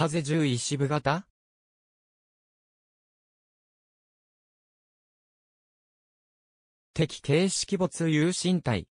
風11支部型敵形式没有身体。